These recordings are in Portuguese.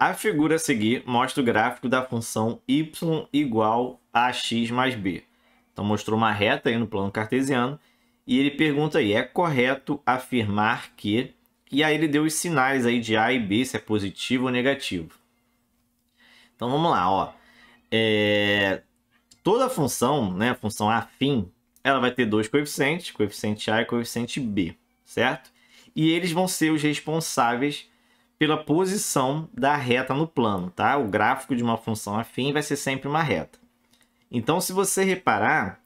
A figura a seguir mostra o gráfico da função y igual a x mais b. Então, mostrou uma reta aí no plano cartesiano e ele pergunta aí, é correto afirmar que... E aí ele deu os sinais aí de A e B, se é positivo ou negativo. Então, vamos lá, ó. É... Toda função, né, a função afim, ela vai ter dois coeficientes, coeficiente A e coeficiente B, certo? E eles vão ser os responsáveis pela posição da reta no plano, tá? O gráfico de uma função afim vai ser sempre uma reta. Então, se você reparar,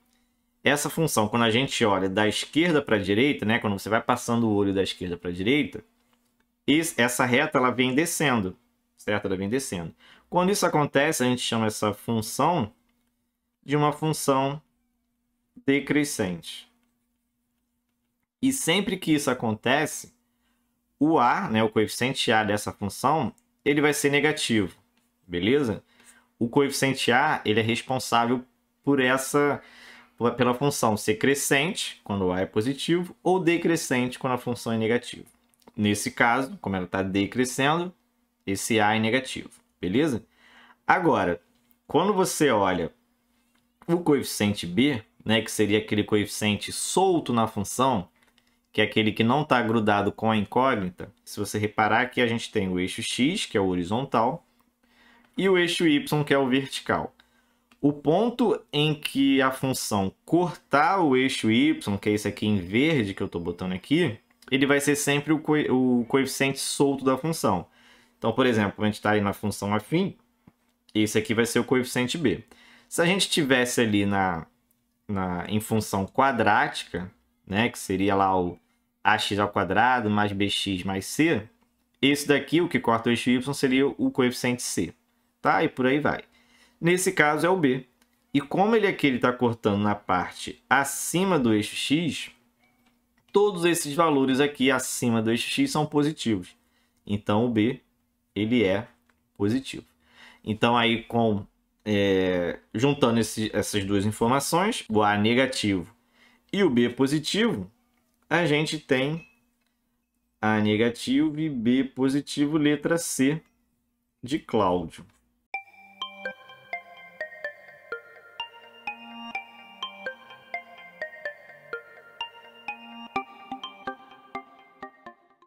essa função, quando a gente olha da esquerda para a direita, né? Quando você vai passando o olho da esquerda para a direita, essa reta ela vem descendo, certo? Ela vem descendo. Quando isso acontece, a gente chama essa função de uma função decrescente. E sempre que isso acontece, o A, né, o coeficiente A dessa função, ele vai ser negativo, beleza? O coeficiente A, ele é responsável por essa pela função ser crescente quando o A é positivo ou decrescente quando a função é negativa. Nesse caso, como ela está decrescendo, esse A é negativo, beleza? Agora, quando você olha o coeficiente B, né, que seria aquele coeficiente solto na função, que é aquele que não está grudado com a incógnita, se você reparar aqui a gente tem o eixo X, que é o horizontal, e o eixo Y, que é o vertical. O ponto em que a função cortar o eixo Y, que é esse aqui em verde que eu estou botando aqui, ele vai ser sempre o, co o coeficiente solto da função. Então, por exemplo, a gente está aí na função afim, esse aqui vai ser o coeficiente b. Se a gente tivesse ali na, na, em função quadrática, né, que seria lá o ax ao quadrado mais bx mais c, esse daqui, o que corta o eixo y, seria o coeficiente c, tá? E por aí vai. Nesse caso é o b. E como ele aqui está cortando na parte acima do eixo x, todos esses valores aqui acima do eixo x são positivos. Então o b ele é positivo. Então aí com é, juntando esse, essas duas informações, o a é negativo e o b é positivo, a gente tem A negativo e B positivo, letra C de Cláudio.